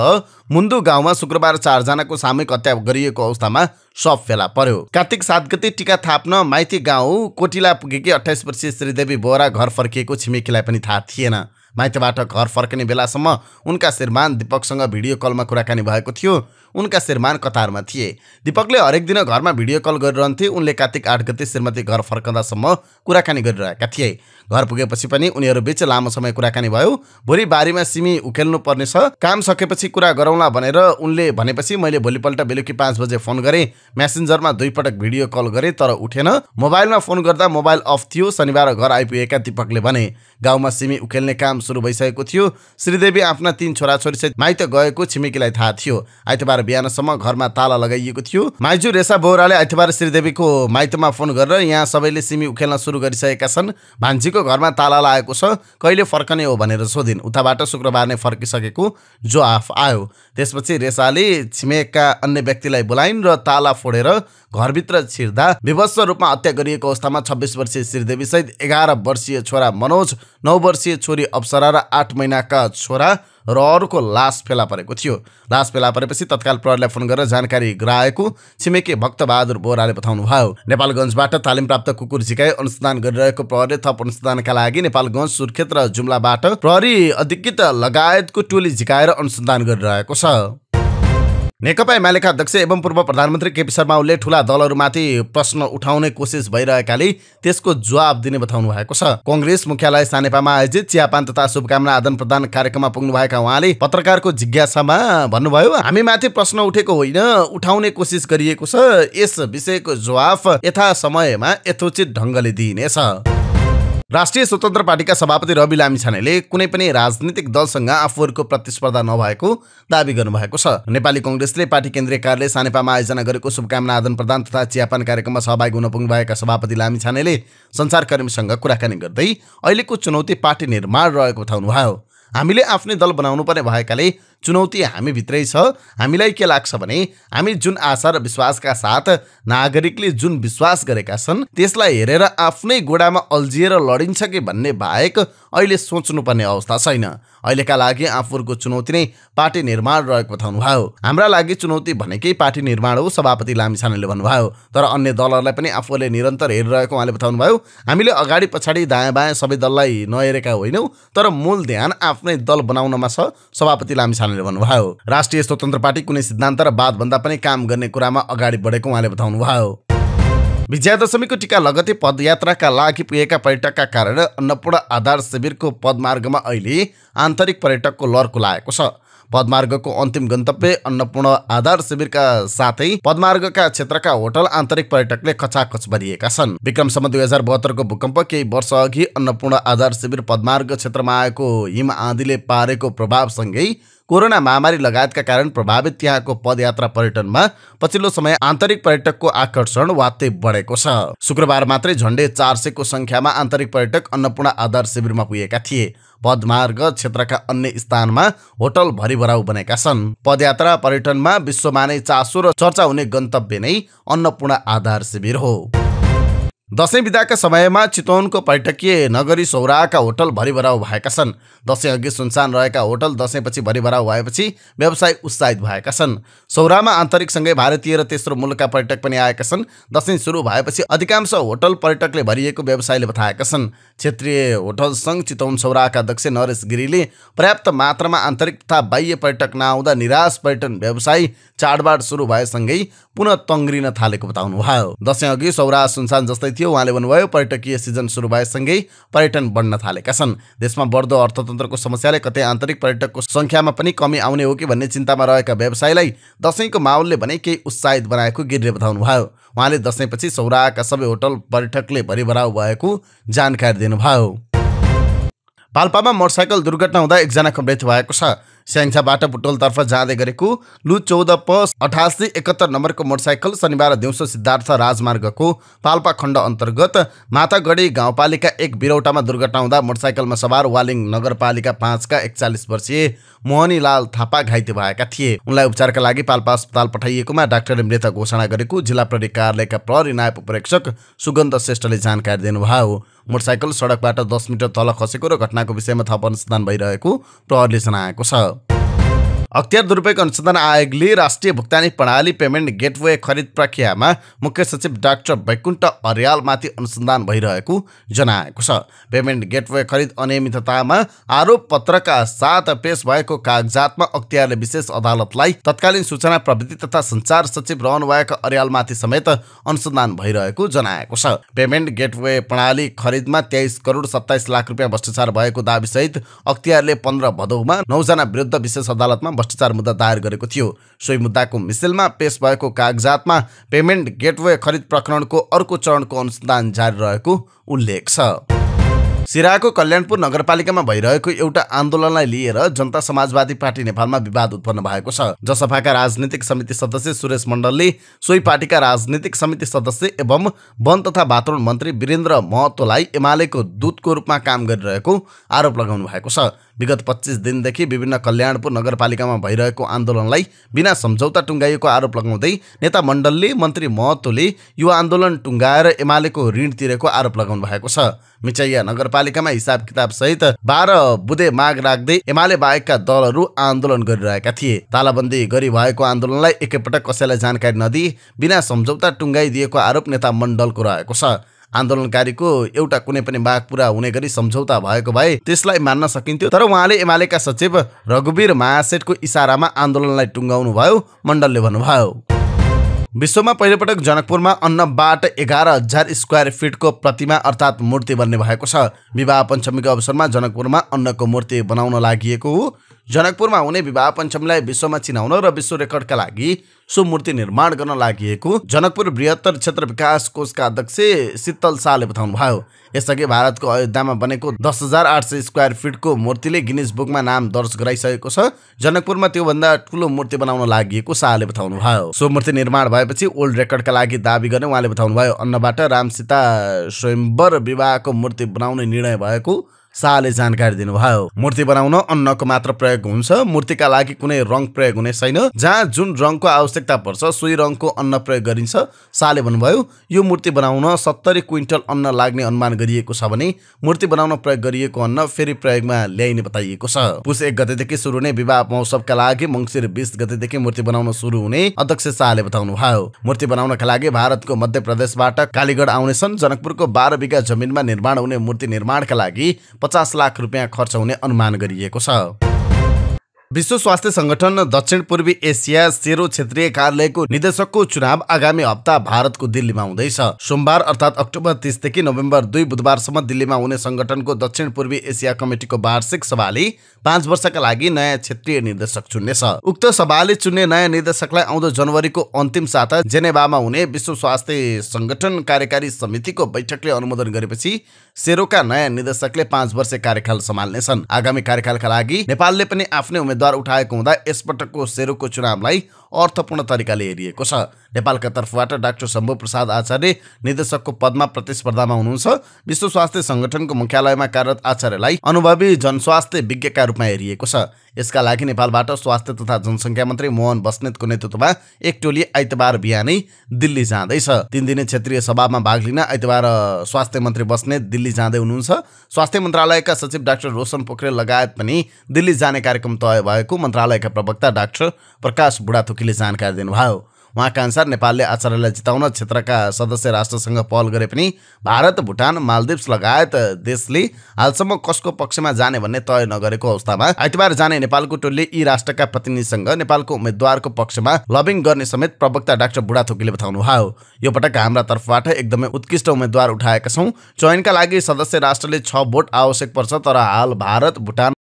मुन्दु गाउँमा शुक्रबार चारजनाको सामूहिक हत्या गरिएको अवस्थामा सब फेला पर्यो कार्तिक सात गते टिका थाप्न माइती गाउँ कोटिला पुगेकी अठाइस वर्षीय श्रीदेवी बोरा घर फर्किएको छिमेकीलाई पनि थाहा थिएन माइतीबाट घर फर्किने बेलासम्म उनका श्रीमान दिपकसँग भिडियो कलमा कुराकानी भएको थियो उनका श्रीमान कतारमा थिए दीपकले हरेक दिन घरमा भिडियो कल गरिरहन्थे उनले कार्तिक आठ गते श्रीमती घर फर्कँदासम्म कुराकानी गरिरहेका थिए घर पुगेपछि पनि उनीहरूबीच लामो समय कुराकानी भयो भोलि बारीमा सिमी उखेल्नु पर्नेछ काम सकेपछि कुरा गरौँला भनेर उनले भनेपछि मैले भोलिपल्ट बेलुकी पाँच बजे फोन गरेँ म्यासेन्जरमा दुईपटक भिडियो कल गरेँ तर उठेन मोबाइलमा फोन गर्दा मोबाइल अफ थियो शनिबार घर आइपुगेका दिपकले भने गाउँमा सिमी उखेल्ने काम सुरु भइसकेको थियो श्रीदेवी आफ्ना तिन छोराछोरीसहित माइत गएको छिमेकीलाई थाहा थियो आइतबार बिहानसम्म घरमा ताला लगाइएको थियो माइजू रेसा बोहराले आइतबार श्रीदेवीको माइतमा फोन गरेर यहाँ सबैले सिमी उखेल्न सुरु गरिसकेका छन् भान्जीको कसैको घरमा ताला लागेको छ कहिले फर्कने हो भनेर सोधिन् उताबाट शुक्रबार नै फर्किसकेको जो आफ आयो त्यसपछि रेसाले छिमेकका अन्य व्यक्तिलाई बोलाइन् र ताला फोडेर घरभित्र छिर्दा विभत्स रूपमा हत्या गरिएको अवस्थामा छब्बिस वर्षीय सहित एघार वर्षीय छोरा मनोज नौ वर्षीय छोरी अप्सरा र आठ महिनाका छोरा र अरूको लास फेला परेको थियो लास फेला परेपछि तत्काल प्रहरीलाई फोन गरेर जानकारी गराएको छिमेकी भक्तबहादुर बोराले भयो नेपालगञ्जबाट तालिम प्राप्त कुकुर झिकाई अनुसन्धान गरिरहेको प्रहरीले थप अनुसन्धानका लागि नेपालगञ्ज सुर्खेत र जुम्लाबाट प्रहरी अधिकृत लगायतको टोली झिकाएर अनुसन्धान गरिरहेको छ नेकपा एमालेका अध्यक्ष एवं पूर्व प्रधानमन्त्री केपी शर्मा ओलीले ठुला दलहरूमाथि प्रश्न उठाउने कोसिस भइरहेकाले त्यसको जवाब दिने बताउनु भएको छ कङ्ग्रेस मुख्यालय सानेपामा आयोजित चियापान तथा शुभकामना आदान प्रदान कार्यक्रममा पुग्नुभएका उहाँले पत्रकारको जिज्ञासामा भन्नुभयो हामीमाथि प्रश्न उठेको होइन उठाउने कोसिस गरिएको छ यस विषयको जवाफ यथा समयमा यथोचित ढङ्गले दिइनेछ राष्ट्रिय स्वतन्त्र पार्टीका सभापति रवि लामिछानेले कुनै पनि राजनीतिक दलसँग आफूहरूको प्रतिस्पर्धा नभएको दावी गर्नुभएको छ नेपाली कङ्ग्रेसले पार्टी केन्द्रीय कार्यालय सानेपामा आयोजना गरेको शुभकामना आदान प्रदान तथा चियापान कार्यक्रममा सहभागी हुन पुग्नुभएका सभापति लामिछानेले संसारकर्मीसँग कुराकानी गर्दै अहिलेको चुनौती पार्टी निर्माण रहेको भयो हामीले आफ्नै दल बनाउनुपर्ने भएकाले चुनौती हामीभित्रै छ हामीलाई के लाग्छ भने हामी जुन आशा र विश्वासका साथ नागरिकले जुन विश्वास गरेका छन् त्यसलाई हेरेर आफ्नै गोडामा अल्झिएर लडिन्छ कि भन्ने बाहेक अहिले सोच्नुपर्ने अवस्था छैन अहिलेका लागि आफूहरूको चुनौती नै पार्टी निर्माण रहेको बताउनु भयो हाम्रा लागि चुनौती भनेकै पार्टी निर्माण हो सभापति लामिछानेले भन्नुभयो तर अन्य दलहरूलाई पनि आफूहरूले निरन्तर हेरिरहेको उहाँले बताउनुभयो हामीले अगाडि पछाडि दायाँ बायाँ सबै दललाई नहेरेका होइनौँ तर मूल ध्यान आफ्नै दल बनाउनमा छ सभापति लामिछाने पाण्डेले भन्नुभयो राष्ट्रिय स्वतन्त्र पार्टी कुनै सिद्धान्त र वादभन्दा पनि काम गर्ने कुरामा अगाडि बढेको उहाँले बताउनुभयो विजयादशमीको टिका लगतै पदयात्राका लागि पुगेका पर्यटकका कारण अन्नपूर्ण आधार शिविरको पदमार्गमा अहिले आन्तरिक पर्यटकको लर्को लागेको छ पदमार्गको अन्तिम गन्तव्य अन्नपूर्ण आधार शिविरका साथै पदमार्गका क्षेत्रका होटल आन्तरिक पर्यटकले खचाखच भरिएका छन् विक्रमसम्म दुई हजार बहत्तरको भूकम्प केही वर्ष अघि अन्नपूर्ण आधार शिविर पदमार्ग क्षेत्रमा आएको हिम आँधीले पारेको प्रभावसँगै कोरोना महामारी लगायतका कारण प्रभावित त्यहाँको पदयात्रा पर्यटनमा पछिल्लो समय आन्तरिक पर्यटकको आकर्षण वात्तै बढेको छ शुक्रबार मात्रै झन्डै चार सयको संख्यामा आन्तरिक पर्यटक अन्नपूर्ण आधार शिविरमा पुगेका थिए पदमार्ग क्षेत्रका अन्य स्थानमा होटल भरिभराउ बनेका छन् पदयात्रा पर्यटनमा विश्वमा नै चासो र चर्चा हुने गन्तव्य नै अन्नपूर्ण आधार शिविर हो दसैँ विदाका समयमा चितवनको पर्यटकीय नगरी सौराहाका होटल भरिभराउ भएका छन् दसैँ अघि सुनसान रहेका होटल दसैँपछि भरिभराउ भएपछि व्यवसाय उत्साहित भएका छन् सौरामा आन्तरिकसँगै भारतीय र तेस्रो मुलुकका पर्यटक पनि आएका छन् दसैँ सुरु भएपछि अधिकांश होटल पर्यटकले भरिएको व्यवसायले बताएका छन् क्षेत्रीय होटल सङ्घ चितौन सौराका अध्यक्ष नरेश गिरीले पर्याप्त मात्रामा आन्तरिक तथा बाह्य पर्यटक नआउँदा निराश पर्यटन व्यवसाय चाडबाड सुरु भएसँगै पुनः तङ्ग्रिन थालेको बताउनुभयो दसैँ अघि सौरा सुनसान जस्तै थियो उहाँले भन्नुभयो पर्यटकीय सिजन सुरु भएसँगै पर्यटन बढ्न थालेका छन् देशमा बढ्दो अर्थतन्त्रको समस्याले कतै आन्तरिक पर्यटकको सङ्ख्यामा पनि कमी आउने हो कि भन्ने चिन्तामा रहेका व्यवसायलाई दसैँको माहौलले भने केही उत्साहित बनाएको बताउनु भयो उहाँले दसैँपछि सौराहाका सबै होटल पर्यटकले भरिभराउ भएको जानकारी दिनुभयो पाल्पामा मोटरसाइकल दुर्घटना हुँदा एकजनाको मृत्यु भएको छ स्याङछाबाट बुटोलतर्फ जाँदै गरेको लु चौध प अठासी एकहत्तर नम्बरको मोटरसाइकल शनिबार दिउँसो सिद्धार्थ राजमार्गको पाल्पा खण्ड अन्तर्गत मातागढी गाउँपालिका एक बिरौटामा दुर्घटना हुँदा मोटरसाइकलमा सवार वालिङ नगरपालिका पाँचका एकचालिस वर्षीय मोहनीलाल थापा घाइते भएका थिए उनलाई उपचारका लागि पाल्पा अस्पताल पठाइएकोमा डाक्टरले मृत घोषणा गरेको जिल्ला प्रहरी कार्यालयका प्रहरी नायब उपरीक्षक सुगन्ध श्रेष्ठले जानकारी दिनुभयो मोटरसाइकल सडकबाट दस मिटर तल खसेको र घटनाको विषयमा थप अनुसन्धान भइरहेको प्रहरले जनाएको छ अख्तियार दुरुपयोग अनुसन्धान आयोगले राष्ट्रिय भुक्तानी प्रणाली पेमेन्ट गेटवे खरिद प्रक्रियामा मुख्य सचिव डाक्टर वैकुण्ठ अर्यालमाथि अनुसन्धान भइरहेको जनाएको छ पेमेन्ट गेटवे खरिद अनियमिततामा आरोप पत्रका साथ पेश भएको कागजातमा अख्तियारले विशेष अदालतलाई तत्कालीन सूचना प्रविधि तथा संचार सचिव रहनुभएको अर्यालमाथि समेत अनुसन्धान भइरहेको जनाएको छ पेमेन्ट गेटवे प्रणाली खरिदमा तेइस करोड सत्ताइस लाख रुपियाँ भ्रष्टाचार भएको सहित अख्तियारले पन्ध्र भदौमा नौजना विरुद्ध विशेष अदालतमा भ्रष्टाचार मुद्दा दायर गरेको थियो सोही मुद्दाको मिसिलमा पेश भएको कागजातमा पेमेन्ट गेटवे खरिद प्रकरणको अर्को चरणको अनुसन्धान जारी रहेको उल्लेख छ सिराको कल्याणपुर नगरपालिकामा भइरहेको एउटा आन्दोलनलाई लिएर जनता समाजवादी पार्टी नेपालमा विवाद उत्पन्न भएको छ जसपाका राजनीतिक समिति सदस्य सुरेश मण्डलले सोही पार्टीका राजनीतिक समिति सदस्य एवं वन तथा वातावरण मन्त्री वीरेन्द्र महतोलाई एमालेको दूतको रूपमा काम गरिरहेको आरोप लगाउनु भएको छ विगत पच्चिस दिनदेखि विभिन्न कल्याणपुर नगरपालिकामा भइरहेको आन्दोलनलाई बिना सम्झौता टुङ्गाइएको आरोप लगाउँदै नेता मण्डलले मन्त्री महतोले यो आन्दोलन टुङ्गाएर एमालेको ऋण तिरेको आरोप लगाउनु भएको छ मिचैया नगरपालिकामा हिसाब किताब सहित बाह्र बुधे माग राख्दै एमाले बाहेकका दलहरू आन्दोलन गरिरहेका थिए तालाबन्दी गरी भएको आन्दोलनलाई एकैपटक कसैलाई जानकारी नदिई बिना सम्झौता टुङ्गाइदिएको आरोप नेता मण्डलको रहेको छ आन्दोलनकारीको एउटा कुनै पनि माग पुरा हुने गरी सम्झौता भएको भए त्यसलाई मान्न सकिन्थ्यो तर उहाँले एमालेका सचिव रघुवीर महासेठको इसारामा आन्दोलनलाई टुङ्गाउनु भयो मण्डलले भन्नुभयो विश्वमा पहिलोपटक जनकपुरमा अन्नबाट एघार हजार स्क्वायर फिटको प्रतिमा अर्थात् मूर्ति बन्ने भएको छ विवाह पञ्चमीको अवसरमा जनकपुरमा अन्नको मूर्ति बनाउन लागि हो जनकपुरमा हुने विवाह पञ्चमीलाई विश्वमा चिनाउन र विश्व रेकर्डका लागि सो मूर्ति निर्माण गर्न लागि जनकपुर बृहत्तर क्षेत्र विकास कोषका अध्यक्ष शीतल शाहले भयो यसअघि भारतको अयोध्यामा बनेको दस हजार आठ सय स्क्वायर फिटको मूर्तिले गिनिज बुकमा नाम दर्ज गराइसकेको छ जनकपुरमा त्योभन्दा ठुलो मूर्ति बनाउन लागि शाहले भयो सो मूर्ति निर्माण भएपछि ओल्ड रेकर्डका लागि दावी गर्ने उहाँले बताउनुभयो अन्नबाट रामसीता स्वयम्बर विवाहको मूर्ति बनाउने निर्णय भएको शाहले जानकारी दिनुभयो मूर्ति बनाउन अन्नको मात्र प्रयोग हुन्छ मूर्तिका लागि कुनै रङ प्रयोग हुने छैन जहाँ जुन रङको आवश्यकता पर्छ सोही रङको अन्न प्रयोग गरिन्छ शाहले भन्नुभयो यो मूर्ति बनाउन सत्तरी क्विन्टल अन्न लाग्ने अनुमान गरिएको छ भने मूर्ति बनाउन प्रयोग गरिएको अन्न फेरि प्रयोगमा ल्याइने बताइएको छ पुष एक गतेदेखि सुरु हुने विवाह महोत्सवका लागि मङ्सिर बिस गतेदेखि मूर्ति बनाउन सुरु हुने अध्यक्ष शाहले बताउनु भयो मूर्ति बनाउनका लागि भारतको मध्य प्रदेशबाट कालीगढ आउनेछन् जनकपुरको बाह्र बिघा जमिनमा निर्माण हुने मूर्ति निर्माणका लागि पचास लाख रुपियाँ खर्च हुने अनुमान गरिएको छ विश्व स्वास्थ्य संगठन दक्षिण पूर्वी एसिया सेरो क्षेत्रीय कार्यालयको निर्देशकको चुनाव आगामी हप्ता भारतको दिल्लीमा हुँदैछ सोमबार अर्थात् अक्टोबर तिसदेखि नोभेम्बर दुई बुधबारसम्म दिल्लीमा हुने संगठनको दक्षिण पूर्वी एसिया कमिटीको वार्षिक सभाले पाँच वर्षका लागि नयाँ क्षेत्रीय निर्देशक चुन्नेछ उक्त सभाले चुन्ने नयाँ निर्देशकलाई आउँदो जनवरीको अन्तिम साता जेनेभामा हुने विश्व स्वास्थ्य संगठन कार्यकारी समितिको बैठकले अनुमोदन गरेपछि सेरोका नयाँ निर्देशकले पाँच वर्ष कार्यकाल सम्हाल्नेछन् आगामी कार्यकालका लागि नेपालले पनि आफ्नै उम्मेद्वार उठाएको हुँदा यसपटकको सेरोको चुनावलाई अर्थपूर्ण तरिकाले हेरिएको छ नेपालका तर्फबाट डाक्टर शम्भु प्रसाद आचार्य निर्देशकको पदमा प्रतिस्पर्धामा हुनुहुन्छ विश्व स्वास्थ्य सङ्गठनको मुख्यालयमा कार्यरत आचार्यलाई अनुभवी जनस्वास्थ्य विज्ञका रूपमा हेरिएको छ यसका लागि नेपालबाट स्वास्थ्य तथा जनसङ्ख्या मन्त्री मोहन बस्नेतको नेतृत्वमा एक टोली आइतबार बिहानै दिल्ली जाँदैछ तिन दिने क्षेत्रीय सभामा भाग लिन आइतबार स्वास्थ्य मन्त्री बस्नेत दिल्ली जाँदै हुनुहुन्छ स्वास्थ्य मन्त्रालयका सचिव डाक्टर रोशन पोखरेल लगायत पनि दिल्ली जाने कार्यक्रम तय भएको मन्त्रालयका प्रवक्ता डाक्टर प्रकाश बुढाथुक कार्कीले जानकारी दिनुभयो उहाँका अनुसार नेपालले आचार्यलाई जिताउन क्षेत्रका सदस्य राष्ट्रसँग पहल गरे पनि भारत भुटान मालदिप्स लगायत देशले हालसम्म कसको पक्षमा जाने भन्ने तय नगरेको अवस्थामा आइतबार जाने नेपालको टोलीले यी राष्ट्रका प्रतिनिधिसँग नेपालको उम्मेद्वारको पक्षमा लबिङ गर्ने समेत प्रवक्ता डाक्टर बुढा बताउनु भयो यो पटक हाम्रा तर्फबाट एकदमै उत्कृष्ट उम्मेद्वार उठाएका छौँ चयनका लागि सदस्य राष्ट्रले छ भोट आवश्यक पर्छ तर हाल भारत भुटान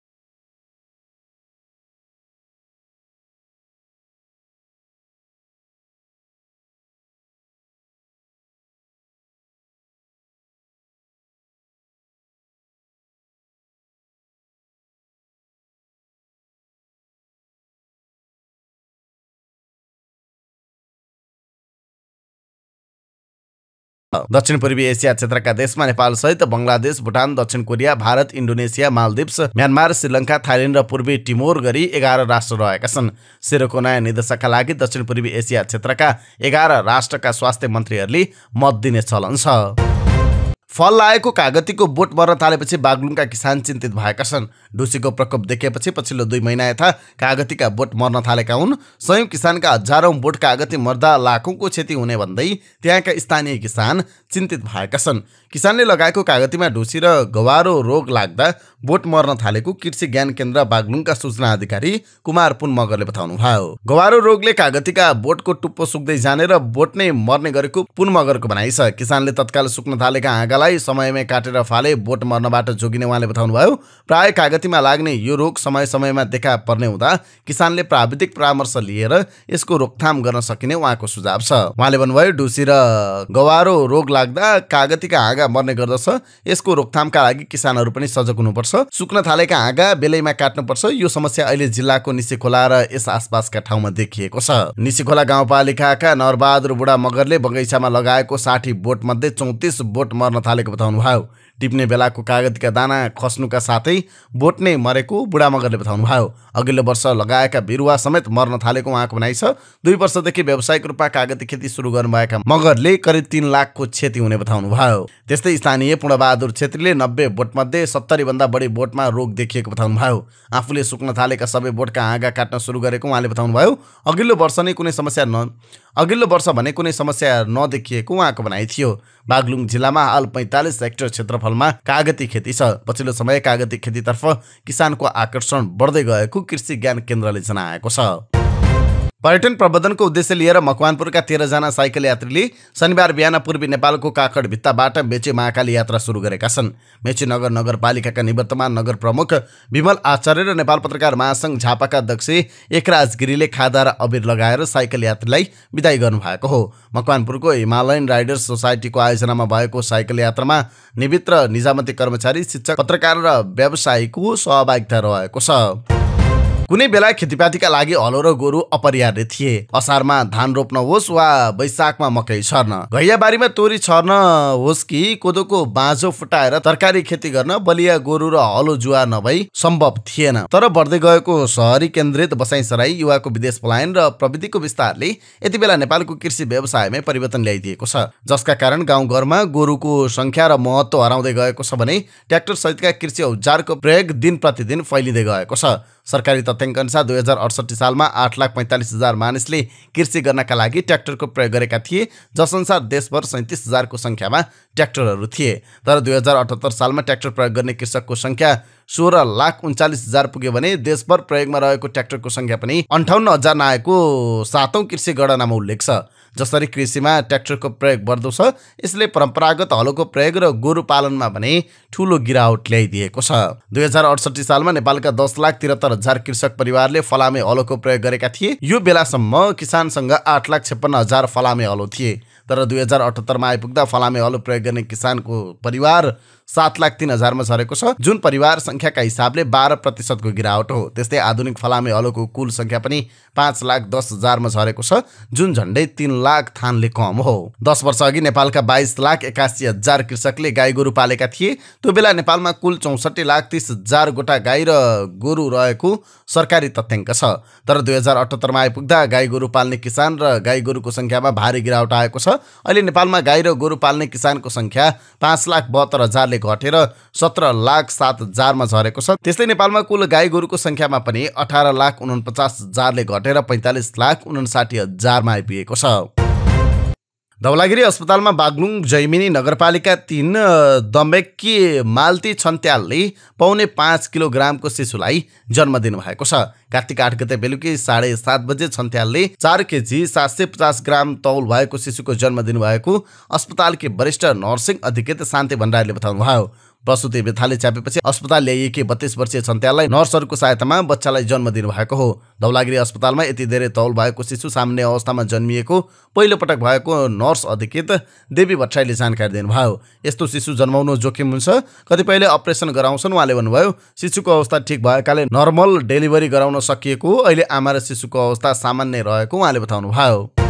दक्षिण पूर्वी एसिया क्षेत्रका देशमा नेपाल सहित बङ्गलादेश भुटान दक्षिण Korea Bharat Indonesia Maldives Myanmar Sri Lanka Thailand र पूर्वी टिमोर गरी एघार राष्ट्र रहेका छन् सेरोको नयाँ निर्देशकका लागि दक्षिण पूर्वी एसिया क्षेत्रका एघार राष्ट्रका स्वास्थ्य मन्त्रीहरूले मत दिने चलन छ फल लागेको कागतीको बोट मर्न थालेपछि बागलुङका किसान चिन्तित भएका छन् ढुसीको प्रकोप देखेपछि पछिल्लो दुई महिना यथा कागतीका बोट मर्न थालेका हुन् स्वयं किसानका हजारौँ बोट कागती मर्दा लाखौँको क्षति हुने भन्दै त्यहाँका स्थानीय किसान चिन्तित भएका छन् किसानले लगाएको कागतीमा ढुसी र गवारो रोग लाग्दा बोट मर्न थालेको कृषि ज्ञान केन्द्र बागलुङका सूचना अधिकारी कुमार पुन मगरले बताउनुभयो गवारो रोगले कागतीका बोटको टुप्पो सुक्दै जाने र बोट नै मर्ने गरेको पुन मगरको भनाइ छ किसानले तत्काल सुक्न थालेका आँगालाई समयमै काटेर फाले बोट मर्नबाट जोगिने उहाँले बताउनुभयो प्राय कागतीमा लाग्ने यो रोग समय समयमा देखा पर्ने हुँदा किसानले प्राविधिक परामर्श लिएर यसको रोकथाम गर्न सकिने उहाँको सुझाव छ उहाँले भन्नुभयो डुसी र गवारो रोग लाग्दा कागतीका आँगा मर्ने गर्दछ यसको रोकथामका लागि किसानहरू पनि सजग हुनुपर्छ सुक्न थालेका हाँगा बेलैमा काट्नुपर्छ यो समस्या अहिले जिल्लाको निसेखोला र यस आसपासका ठाउँमा देखिएको छ निसेखोला गाउँपालिकाका नरबहादुर बुढा मगरले बगैँचामा लगाएको साठी बोट मध्ये चौतिस बोट मर्न थालेको बताउनु भयो टिप्ने बेलाको कागतीका दाना खस्नुका साथै बोट्ने मरेको बुढामगरले भयो अघिल्लो वर्ष लगाएका बिरुवा समेत मर्न थालेको उहाँको भनाइ छ दुई वर्षदेखि व्यावसायिक रूपमा कागती खेती सुरु गर्नुभएका मगरले करिब तिन लाखको क्षति हुने बताउनु भयो त्यस्तै स्थानीय पूर्णबहादुर छेत्रीले नब्बे बोटमध्ये भन्दा बढी बोटमा रोग देखिएको भयो आफूले सुक्न थालेका सबै बोटका आँगा काट्न सुरु गरेको उहाँले बताउनुभयो अघिल्लो वर्ष नै कुनै समस्या न अघिल्लो वर्ष भने कुनै समस्या नदेखिएको उहाँको भनाइ थियो बागलुङ जिल्लामा हाल पैँतालिस हेक्टर क्षेत्रफलमा कागती खेती छ पछिल्लो समय कागती खेतीतर्फ किसानको आकर्षण बढ्दै गएको कृषि ज्ञान केन्द्रले जनाएको छ पर्यटन प्रबन्धनको उद्देश्य लिएर मकवानपुरका तेह्रजना साइकल यात्रीले शनिबार बिहान पूर्वी नेपालको काकड भित्ताबाट मेचे महाकाली यात्रा सुरु गरेका छन् मेची नगर नगरपालिकाका निवर्तमान नगर प्रमुख विमल आचार्य र नेपाल पत्रकार महासङ्घ झापाका अध्यक्ष एकराज गिरीले खादा र अबिर लगाएर साइकल यात्रीलाई विदाई गर्नुभएको हो मकवानपुरको हिमालयन राइडर्स सोसाइटीको आयोजनामा भएको साइकल यात्रामा निवृत्त निजामती कर्मचारी शिक्षक पत्रकार र व्यवसायीको सहभागिता रहेको छ कुनै बेला खेतीपातीका लागि हलो र गोरु अपरिहार्य थिए असारमा धान रोप्न होस् वा वैशाखमा मकै छर्न घैयाबारीमा तोरी छर्न होस् कि कोदोको बाँझो फुटाएर तरकारी खेती गर्न बलिया गोरु र हलो जुवा नभई सम्भव थिएन तर बढ्दै गएको सहरी केन्द्रित बसाइसराई युवाको विदेश पलायन र प्रविधिको विस्तारले यति बेला नेपालको कृषि व्यवसायमै परिवर्तन ल्याइदिएको छ जसका कारण गाउँघरमा गोरुको संख्या र महत्त्व हराउँदै गएको छ भने ट्र्याक्टर सहितका कृषि औजारको प्रयोग दिन प्रतिदिन फैलिँदै गएको छ सरकारी तथ्याङ्कअनुसार दुई हजार अडसट्ठी सालमा आठ लाख पैँतालिस हजार मानिसले कृषि गर्नका लागि ट्र्याक्टरको प्रयोग गरेका थिए जसअनुसार देशभर सैँतिस हजारको सङ्ख्यामा ट्र्याक्टरहरू थिए तर दुई हजार अठहत्तर सालमा ट्र्याक्टर प्रयोग गर्ने कृषकको सङ्ख्या सोह्र लाख उन्चालिस हजार पुग्यो भने देशभर प्रयोगमा रहेको ट्र्याक्टरको सङ्ख्या पनि अन्ठाउन्न हजार नआएको सातौँ कृषि गणनामा उल्लेख छ जसरी कृषिमा ट्र्याक्टरको प्रयोग बढ्दो छ यसले परम्परागत हलोको प्रयोग र गोरु पालनमा भने ठुलो गिरावट ल्याइदिएको छ दुई हजार अडसठी सालमा नेपालका दस लाख त्रिहत्तर हजार कृषक परिवारले फलामे हलोको प्रयोग गरेका थिए यो बेलासम्म किसानसँग आठ लाख छप्पन्न हजार फलामे हलो थिए तर दुई हजार अठहत्तरमा आइपुग्दा फलामे हलो प्रयोग गर्ने किसानको परिवार सात लाख तिन हजारमा सरेको छ जुन परिवार संख्याका हिसाबले बाह्र प्रतिशतको गिरावट हो त्यस्तै आधुनिक फलामे हलोको कुल संख्या पनि पाँच लाख दस हजारमा सरेको छ जुन झन्डै तिन लाख थानले कम हो दस वर्ष अघि नेपालका बाइस लाख एकासी हजार कृषकले गाई गोरु पालेका थिए त्यो बेला नेपालमा कुल चौसठी लाख तिस हजार गोटा गाई र गोरु रहेको सरकारी तथ्याङ्क छ तर दुई हजार अठहत्तरमा आइपुग्दा गाई गोरु पाल्ने किसान र गाई गोरुको संख्यामा भारी गिरावट आएको छ अहिले नेपालमा गाई र गोरु पाल्ने किसानको संख्या पाँच लाख बहत्तर हजारले दरले घटेर सत्र लाख सात हजारमा झरेको छ त्यस्तै नेपालमा कुल गाई गोरुको संख्यामा पनि अठार लाख उनपचास हजारले घटेर पैँतालिस लाख उनसाठी हजारमा आइपुगेको छ धौलागिरी अस्पतालमा बागलुङ जैमिनी नगरपालिका तिन दम्बेकी मालती छन्त्यालले पाउने पाँच किलोग्रामको शिशुलाई जन्म दिनुभएको छ कार्तिक आठ गते बेलुकी साढे सात बजे छन्त्यालले चार केजी सात सय पचास ग्राम तौल भएको शिशुको जन्म दिनुभएको अस्पतालकी वरिष्ठ नर्सिङ अधिकृत शान्ति भण्डारीले बताउनुभयो प्रसुति व्यथाले च्यापेपछि अस्पताल ल्याइएकी बत्तीस वर्षीय सन्त्याललाई नर्सहरूको सहायतामा बच्चालाई जन्म दिनुभएको हो धौलागिरी अस्पतालमा यति धेरै तौल भएको शिशु सामान्य अवस्थामा जन्मिएको पहिलोपटक भएको नर्स अधिकृत देवी भट्टराईले जानकारी दिनुभयो यस्तो शिशु जन्माउनु जोखिम हुन्छ कतिपयले अपरेसन गराउँछन् उहाँले भन्नुभयो शिशुको अवस्था ठिक भएकाले नर्मल डेलिभरी गराउन सकिएको अहिले आमा र शिशुको अवस्था सामान्य रहेको उहाँले बताउनुभयो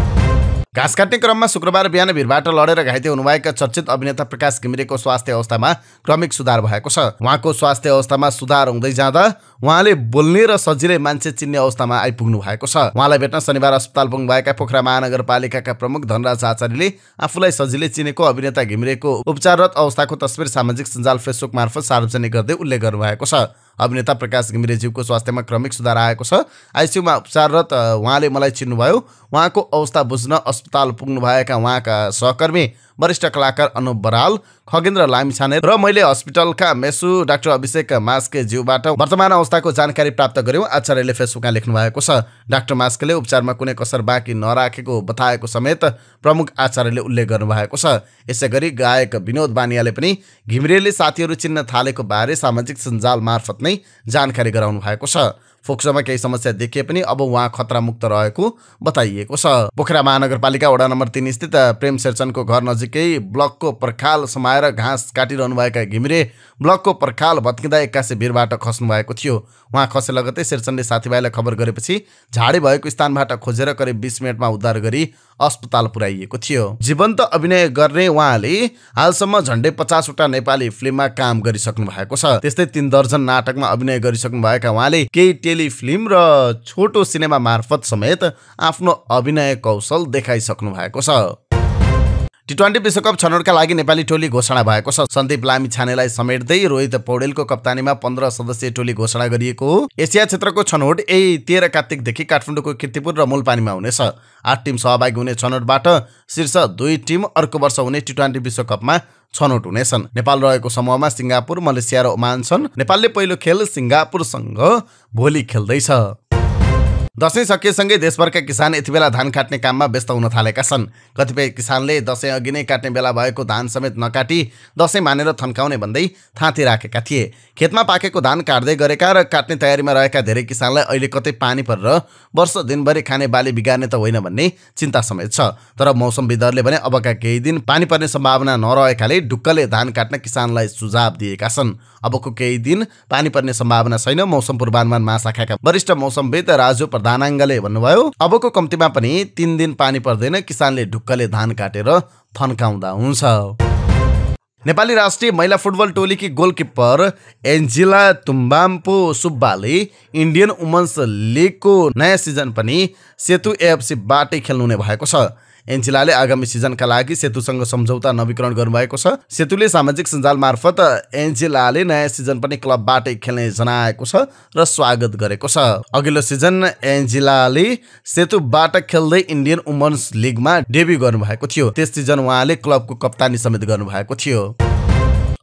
घाँस काट्ने क्रममा शुक्रबार बिहान भिडबाट लडेर घाइते हुनुभएका चर्चित अभिनेता प्रकाश घिमिरेको स्वास्थ्य अवस्थामा क्रमिक सुधार भएको छ उहाँको स्वास्थ्य अवस्थामा सुधार हुँदै जाँदा उहाँले बोल्ने र सजिलै मान्छे चिन्ने अवस्थामा आइपुग्नु भएको छ उहाँलाई भेट्न शनिबार अस्पताल पुग्नुभएका पोखरा महानगरपालिकाका प्रमुख धनराज आचार्यले आफूलाई सजिलै चिनेको अभिनेता घिमिरेको उपचाररत अवस्थाको तस्विर सामाजिक सञ्जाल फेसबुक मार्फत सार्वजनिक गर्दै उल्लेख गर्नुभएको छ अभिनेता प्रकाश घिमिरेज्यूको स्वास्थ्यमा क्रमिक सुधार आएको छ आइसियुमा उपचाररत उहाँले मलाई चिन्नुभयो उहाँको अवस्था बुझ्न अस्पताल पुग्नुभएका उहाँका सहकर्मी वरिष्ठ कलाकार अनुप बराल खगेन्द्र लामिछाने र मैले हस्पिटलका मेसु डाक्टर अभिषेक मास्के ज्यूबाट वर्तमान अवस्थाको जानकारी प्राप्त गर्यौँ आचार्यले फेसबुकमा लेख्नु भएको छ डाक्टर मास्केले उपचारमा कुनै कसर बाँकी नराखेको बताएको समेत प्रमुख आचार्यले उल्लेख गर्नुभएको छ यसै गरी गायक विनोद बानियाले पनि घिमिरेले साथीहरू चिन्न थालेको बारे सामाजिक सञ्जाल मार्फत नै जानकारी गराउनु भएको छ फोक्सोमा केही समस्या देखिए पनि अब उहाँ खतरामुक्त रहेको बताइएको छ पोखरा महानगरपालिका वडा नम्बर तिन स्थित प्रेम शेरचनको घर नजिकै ब्लकको पर्खाल समाएर घाँस काटिरहनुभएका घिमिरे ब्लकको पर्खाल भत्किँदा एक्कासी भिरबाट खस्नु भएको थियो उहाँ खसे लगतै शेरचनले साथीभाइलाई खबर गरेपछि झाडे भएको स्थानबाट खोजेर करिब बिस मिनटमा उद्धार गरी अस्पताल पुर्याइएको थियो जीवन्त अभिनय गर्ने उहाँले हालसम्म झन्डै पचासवटा नेपाली फिल्ममा काम गरिसक्नु भएको छ त्यस्तै तिन दर्जन नाटकमा अभिनय गरिसक्नु भएका उहाँले केही टेलिफिल्म र छोटो सिनेमा मार्फत समेत आफ्नो अभिनय कौशल देखाइसक्नु भएको छ टी ट्वेन्टी विश्वकप छनौटका लागि नेपाली टोली घोषणा भएको छ सन्दीप लामी छानेलाई समेट्दै रोहित पौडेलको कप्तानीमा पन्ध्र सदस्यीय टोली घोषणा गरिएको हो एसिया क्षेत्रको छनौट यही तेह्र कार्तिकदेखि काठमाडौँको किर्तिपुर र मूलपानीमा हुनेछ आठ टिम सहभागी हुने छनौटबाट शीर्ष दुई टिम अर्को वर्ष हुने टी ट्वेन्टी विश्वकपमा छनौट हुनेछन् नेपाल रहेको समूहमा सिङ्गापुर मलेसिया र ओमान छन् नेपालले पहिलो खेल सिङ्गापुरसँग भोलि खेल्दैछ दसैँ सकिएसँगै देशभरका किसान यति बेला धान काट्ने काममा व्यस्त हुन थालेका छन् कतिपय किसानले दसैँ अघि नै काट्ने बेला भएको धान समेत नकाटी दसैँ मानेर थन्काउने भन्दै थाँती राखेका थिए खेतमा पाकेको धान काट्दै गरेका र काट्ने तयारीमा रहेका धेरै किसानलाई अहिले कतै पानी परेर वर्ष दिनभरि खाने बाली बिगार्ने त होइन भन्ने चिन्ता समेत छ तर मौसम मौसमविदहरूले भने अबका केही दिन पानी पर्ने सम्भावना नरहेकाले ढुक्कले धान काट्न किसानलाई सुझाव दिएका छन् अबको केही दिन पानी पर्ने सम्भावना छैन मौसम पूर्वानुमान महाशाखाका वरिष्ठ मौसमविद राजु प्रधानाङ्गले भन्नुभयो अबको कम्तीमा पनि तिन दिन पानी पर्दैन किसानले ढुक्कले धान काटेर थन्काउँदा हुन्छ नेपाली राष्ट्रिय महिला फुटबल टोलीकी गोलकिपर एन्जिला तुम्बाम्पो सुब्बाले इन्डियन वुमन्स लिगको नयाँ सिजन पनि सेतु एएफसीबाटै खेल्नुहुने भएको छ एन्चिलाले आगामी सिजनका लागि सेतुसँग सम्झौता नवीकरण गर्नुभएको छ सेतुले सामाजिक सञ्जाल मार्फत एन्चिलाले नयाँ सिजन पनि क्लबबाटै खेल्ने जनाएको छ र स्वागत गरेको छ अघिल्लो सिजन एन्जिलाले सेतुबाट खेल्दै इन्डियन वुमन्स लिगमा डेब्यु गर्नुभएको थियो त्यस सिजन उहाँले क्लबको कप्तानी समेत गर्नुभएको थियो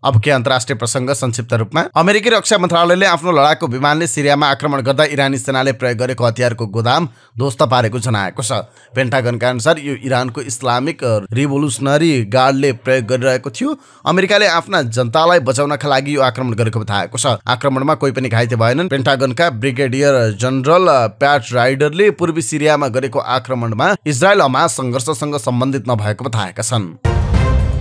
अब के अन्तर्राष्ट्रिय प्रसङ्ग संक्षिप्त रूपमा अमेरिकी रक्षा मन्त्रालयले आफ्नो लडाकु विमानले सिरियामा आक्रमण गर्दा इरानी सेनाले प्रयोग गरेको हतियारको गोदाम ध्वस्त पारेको जनाएको छ पेन्टागनका अनुसार यो इरानको इस्लामिक रिभोल्युसनरी गार्डले प्रयोग गरिरहेको थियो अमेरिकाले आफ्ना जनतालाई बचाउनका लागि यो आक्रमण गरेको बताएको छ आक्रमणमा कोही पनि घाइते भएनन् पेन्टागनका ब्रिगेडियर जनरल प्याट राइडरले पूर्वी सिरियामा गरेको आक्रमणमा इजरायल हमा सङ्घर्षसँग सम्बन्धित नभएको बताएका छन्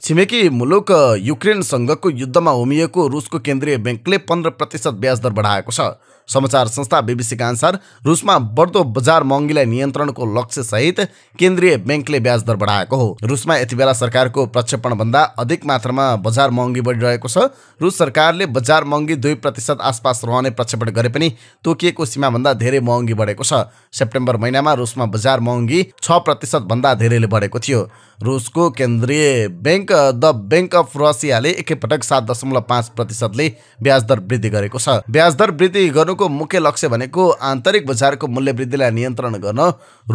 छिमेकी मुलुक युक्रेनसँगको युद्धमा होमिएको रुसको केन्द्रीय ब्याङ्कले पन्ध्र प्रतिशत ब्याज दर बढाएको छ समाचार संस्था बिबिसीका अनुसार रुसमा बढ्दो बजार महँगीलाई नियन्त्रणको लक्ष्यसहित केन्द्रीय ब्याङ्कले ब्याज दर बढाएको हो रुसमा यति बेला सरकारको प्रक्षेपणभन्दा अधिक मात्रामा बजार महँगी बढिरहेको छ रुस सरकारले बजार महँगी दुई प्रतिशत आसपास रहने प्रक्षेपण गरे पनि तोकिएको सीमाभन्दा धेरै महँगी बढेको छ सेप्टेम्बर महिनामा रुसमा बजार महँगी छ प्रतिशतभन्दा धेरैले बढेको थियो रुसको केन्द्रीय ब्याङ्क द ब्याङ्क अफ रसियाले एकैपटक सात दशमलव पाँच प्रतिशतले ब्याज वृद्धि गरेको छ ब्याज दर वृद्धि गर्नुको मुख्य लक्ष्य भनेको आन्तरिक बजारको मूल्य वृद्धिलाई नियन्त्रण गर्न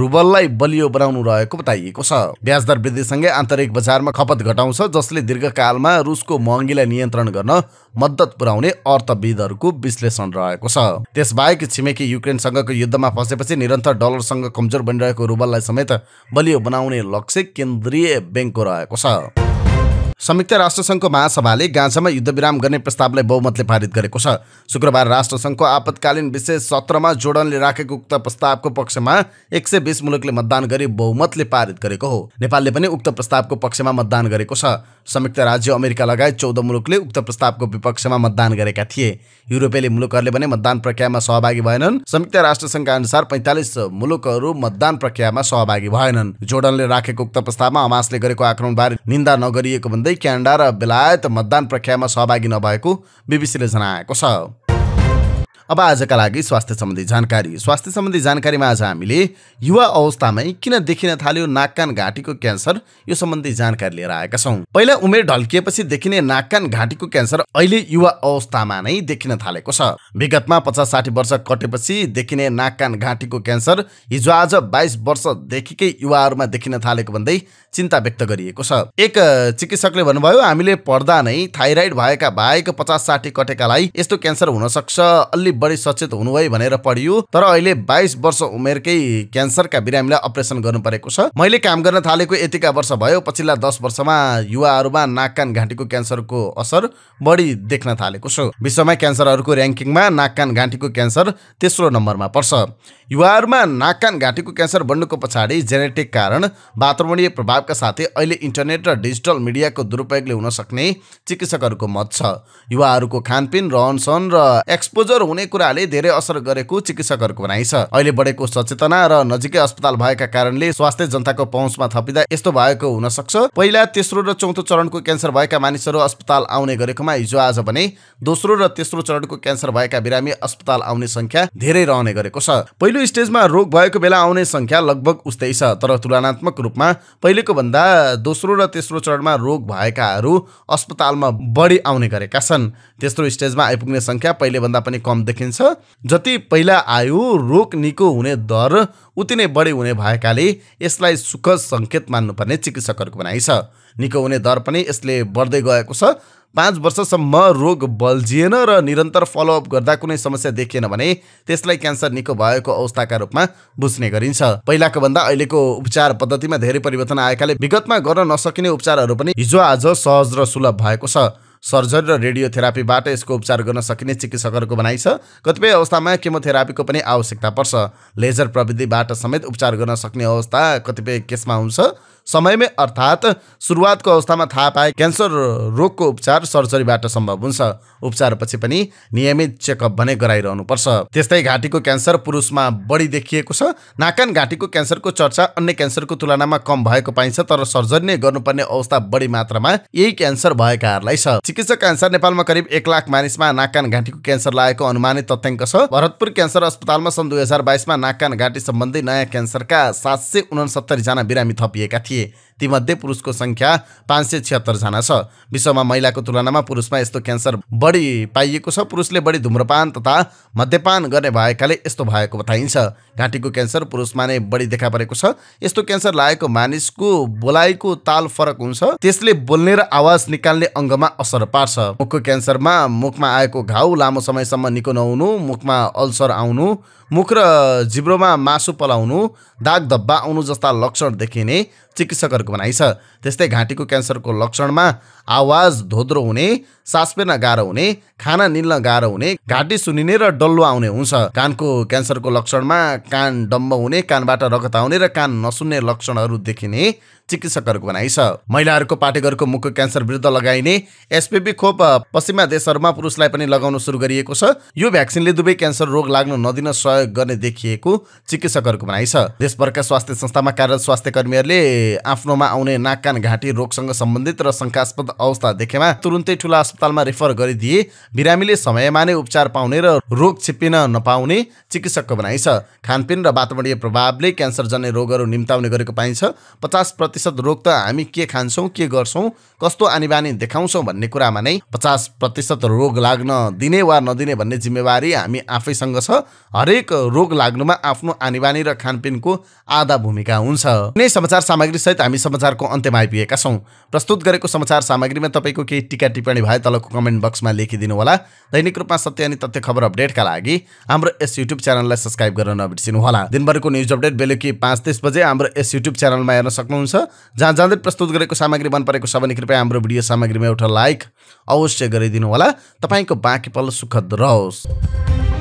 रुबललाई बलियो बनाउनु रहेको बताइएको छ ब्याज दर वृद्धिसँगै आन्तरिक बजारमा खपत घटाउँछ जसले दीर्घकालमा रुसको महँगीलाई नियन्त्रण गर्न मद्दत पुर्याउने अर्थविदहरूको विश्लेषण रहेको छ त्यसबाहेक छिमेकी युक्रेनसँगको युद्धमा फँसेपछि निरन्तर डलरसँग कमजोर बनिरहेको रुबललाई समेत बलियो बनाउने लक्ष्य केन्द्रीय ब्याङ्कको रहेको छ संयुक्त राष्ट्रसङ्घको महासभाले गाँजामा युद्धविराम गर्ने प्रस्तावलाई बहुमतले पारित गरेको छ शुक्रबार राष्ट्रसङ्घको आपतकालीन विशेष सत्रमा जोर्डनले राखेको उक्त प्रस्तावको पक्षमा एक सय बिस मुलुकले मतदान गरी बहुमतले पारित गरेको हो नेपालले पनि उक्त प्रस्तावको पक्षमा मतदान गरेको छ संयुक्त राज्य अमेरिका लगायत चौध मुलुकले उक्त प्रस्तावको विपक्षमा मतदान गरेका थिए युरोपेली मुलुकहरूले भने मतदान प्रक्रियामा सहभागी भएनन् संयुक्त राष्ट्रसङ्घका अनुसार पैँतालिस मुलुकहरू मतदान प्रक्रियामा सहभागी भएनन् जोर्डनले राखेको उक्त प्रस्तावमा हमासले गरेको आक्रमणबारे निन्दा नगरिएको भन्दा भन्दै क्यानाडा र बेलायत मतदान प्रक्रियामा सहभागी नभएको बिबिसीले जनाएको छ अब आजका लागि स्वास्थ्य सम्बन्धी जानकारी स्वास्थ्य सम्बन्धी जानकारीमा आज हामीले युवा अवस्थामै किन देखिन थाल्यो नाक कान घाँटीको क्यान्सर यो सम्बन्धी जानकारी लिएर आएका छौँ पहिला उमेर ढल्किएपछि देखिने नाक कान घाँटीको क्यान्सर अहिले युवा अवस्थामा नै देखिन थालेको छ विगतमा पचास साठी वर्ष कटेपछि देखिने नाक कान घाँटीको क्यान्सर हिजो आज बाइस वर्षदेखिकै युवाहरूमा देखिन थालेको भन्दै चिन्ता व्यक्त गरिएको छ एक चिकित्सकले भन्नुभयो हामीले पढ्दा नै थाइराइड भएका बाहेक पचास साठी कटेकालाई यस्तो क्यान्सर हुन सक्छ अलि बढी सचेत हुनु हुनुभयो भनेर पढियो तर अहिले बाइस वर्ष उमेरकै क्यान्सरका बिरामीलाई अपरेसन गर्नु परेको छ मैले काम गर्न थालेको यतिका वर्ष भयो पछिल्ला दस वर्षमा युवाहरूमा नाक कान घाँटीको क्यान्सरको असर बढी देख्न थालेको छ विश्वमा क्यान्सरहरूको ऱ्याङ्किङमा नाक कान घाँटीको क्यान्सर तेस्रो नम्बरमा पर्छ युवाहरूमा नाक कान घाँटीको क्यान्सर बढ्नुको पछाडि जेनेटिक कारण वातावरणीय प्रभावका साथै अहिले इन्टरनेट र डिजिटल मिडियाको दुरुपयोगले हुन सक्ने चिकित्सकहरूको मत छ युवाहरूको खानपिन रहनसहन र एक्सपोजर हुने कुराले धेरै असर गरेको चिकित्सकहरूको भनाइ छ अहिले बढेको सचेतना र नजिकै अस्पताल भएका कारणले स्वास्थ्य जनताको पहुँचमा थपिँदा यस्तो भएको हुन सक्छ पहिला तेस्रो र चौथो चरणको क्यान्सर भएका मानिसहरू अस्पताल आउने गरेकोमा हिजो आज भने दोस्रो र तेस्रो चरणको क्यान्सर भएका बिरामी अस्पताल आउने संख्या धेरै रहने गरेको छ पहिलो स्टेजमा रोग भएको बेला आउने संख्या लगभग उस्तै छ तर तुलनात्मक रूपमा पहिलेको भन्दा दोस्रो र तेस्रो चरणमा रोग भएकाहरू अस्पतालमा बढी आउने गरेका छन् तेस्रो स्टेजमा आइपुग्ने संख्या पहिले भन्दा पनि कम देखिन्छ जति पहिला आयु रोग निको हुने दर उति नै बढी हुने भएकाले यसलाई सुख सङ्केत मान्नुपर्ने चिकित्सकहरूको भनाइ छ निको हुने दर पनि यसले बढ्दै गएको छ पाँच वर्षसम्म रोग बल्झिएन र निरन्तर फलोअप गर्दा कुनै समस्या देखिएन भने त्यसलाई क्यान्सर निको भएको अवस्थाका रूपमा बुझ्ने गरिन्छ पहिलाको भन्दा अहिलेको उपचार पद्धतिमा धेरै परिवर्तन आएकाले विगतमा गर्न नसकिने उपचारहरू पनि हिजो आज सहज र सुलभ भएको छ सर्जरी र रेडियोथेरापीबाट यसको उपचार गर्न सकिने चिकित्सकहरूको भनाइ छ कतिपय अवस्थामा केमोथेरापीको पनि आवश्यकता पर्छ लेजर प्रविधिबाट समेत उपचार गर्न सक्ने अवस्था कतिपय केसमा हुन्छ समयमै अर्थात् सुरुवातको अवस्थामा थाहा पाए क्यान्सर रोगको उपचार सर्जरीबाट सम्भव हुन्छ उपचारपछि पनि नियमित चेकअप भने गराइरहनु पर्छ त्यस्तै घाँटीको क्यान्सर पुरुषमा बढी देखिएको छ नाकान घाँटीको क्यान्सरको चर्चा अन्य क्यान्सरको तुलनामा कम भएको पाइन्छ तर सर्जरी नै गर्नुपर्ने अवस्था बढी मात्रामा यही क्यान्सर भएकाहरूलाई छ चिकित्सक क्यान्सर नेपालमा करिब एक लाख मानिसमा नाकान घाँटीको क्यान्सर लागेको अनुमानित तथ्याङ्क छ भरतपुर क्यान्सर अस्पतालमा सन् दुई हजार बाइसमा नाकान घाँटी सम्बन्धी नयाँ क्यान्सरका सात सय उनसत्तरी जना बिरामी थपिएका थिए Turki तीमध्ये पुरुषको सङ्ख्या पाँच सय छिहत्तरजना छ विश्वमा महिलाको तुलनामा पुरुषमा यस्तो क्यान्सर बढी पाइएको छ पुरुषले बढी धुम्रपान तथा मद्यपान गर्ने भएकाले यस्तो भएको बताइन्छ घाँटीको क्यान्सर पुरुषमा नै बढी देखा परेको छ यस्तो क्यान्सर लागेको मानिसको बोलाइको ताल फरक हुन्छ त्यसले बोल्ने र आवाज निकाल्ने अङ्गमा असर पार्छ मुखको क्यान्सरमा मुखमा आएको घाउ लामो समयसम्म निको नहुनु मुखमा अल्सर आउनु मुख र जिब्रोमा मासु पलाउनु दाग धब्बा आउनु जस्ता लक्षण देखिने चिकित्सकहरू डाक्टरको भनाइ छ त्यस्तै घाँटीको क्यान्सरको लक्षणमा आवाज धोद्रो हुने सास फेर्न गाह्रो हुने खाना निल्न गाह्रो हुने घाँटी सुनिने र डल्लो आउने हुन्छ कानको क्यान्सरको लक्षणमा कान डम्ब हुने कानबाट रगत आउने र कान नसुन्ने लक्षणहरू देखिने चिकित्सकहरूको भनाइ छ महिलाहरूको पाटेघरको मुख क्यान्सर विरुद्ध लगाइने एसपिपी खोप पश्चिमा देशहरूमा पुरुषलाई पनि लगाउन सुरु गरिएको छ यो भ्याक्सिनले दुवै क्यान्सर रोग लाग्न नदिन सहयोग गर्ने देखिएको चिकित्सकहरूको भनाइ छ देशभरका स्वास्थ्य संस्थामा कार्यरत स्वास्थ्य कर्मीहरूले आफ्नोमा आउने नाक कान घाँटी रोगसँग सम्बन्धित र शङ्कास्पद अवस्था देखेमा तुरुन्तै ठुला अस्पतालमा रेफर गरिदिए बिरामीले समयमा नै उपचार पाउने र रोग छिप्पिन नपाउने चिकित्सकको भनाइ छ खानपिन र वातावरणीय प्रभावले क्यान्सर जन्ने रोगहरू निम्ताउने गरेको पाइन्छ पचास प्रतिशत रोग त हामी के खान्छौँ के गर्छौँ कस्तो आनी बानी देखाउँछौँ भन्ने कुरामा नै पचास प्रतिशत रोग लाग्न दिने वा नदिने भन्ने जिम्मेवारी हामी आफैसँग छ हरेक रोग लाग्नुमा आफ्नो आनी बानी र खानपिनको आधा भूमिका हुन्छ यिनै समाचार सामग्री सहित हामी समाचारको अन्त्यमा आइपुगेका छौँ प्रस्तुत गरेको समाचार सामग्रीमा तपाईँको केही टिका टिप्पणी भए तलको कमेन्ट बक्समा लेखिदिनु होला दैनिक रूपमा सत्य अनि तथ्य खबर अपडेटका लागि हाम्रो यस युट्युब च्यानललाई सब्सक्राइब गर्न नबिर्सिनु होला दिनभरको न्युज अपडेट बेलुकी पाँच तिस बजे हाम्रो यस युट्युब च्यानलमा हेर्न सक्नुहुन्छ जहाँ जाँदै प्रस्तुत गरेको सामग्री मन परेको छ भने कृपया हाम्रो भिडियो सामग्रीमा एउटा लाइक अवश्य गरिदिनु होला तपाईँको बाँकी पल सुखद रहोस्